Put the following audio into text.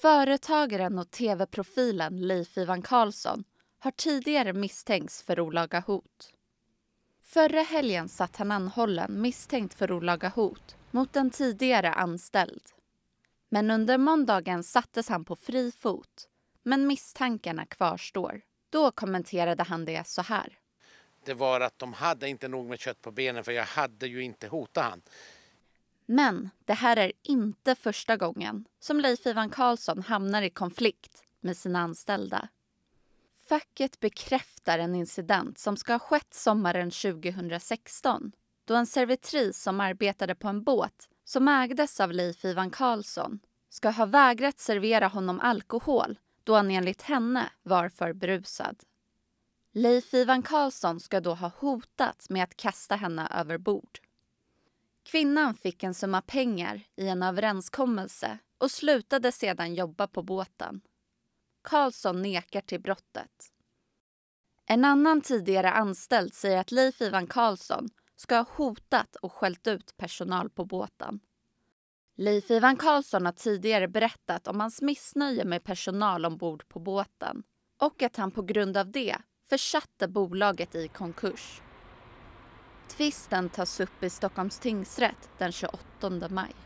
Företagaren och tv-profilen Leif-Ivan Karlsson har tidigare misstänkts för olaga hot. Förra helgen satt han anhållen misstänkt för olaga hot mot en tidigare anställd. Men under måndagen sattes han på fri fot. Men misstankarna kvarstår. Då kommenterade han det så här. Det var att de hade inte nog med kött på benen för jag hade ju inte hotat honom. Men det här är inte första gången som Leif Ivan Karlsson hamnar i konflikt med sina anställda. Facket bekräftar en incident som ska ha skett sommaren 2016 då en servitris som arbetade på en båt som ägdes av Leif Ivan Karlsson ska ha vägrat servera honom alkohol då han enligt henne var för brusad. Leif Ivan Karlsson ska då ha hotat med att kasta henne över bord. Kvinnan fick en summa pengar i en överenskommelse och slutade sedan jobba på båten. Karlsson nekar till brottet. En annan tidigare anställd säger att Leif Ivan Karlsson ska ha hotat och skällt ut personal på båten. Leif Ivan Karlsson har tidigare berättat om hans missnöje med personal ombord på båten och att han på grund av det försatte bolaget i konkurs. Tvisten tas upp i Stockholms tingsrätt den 28 maj.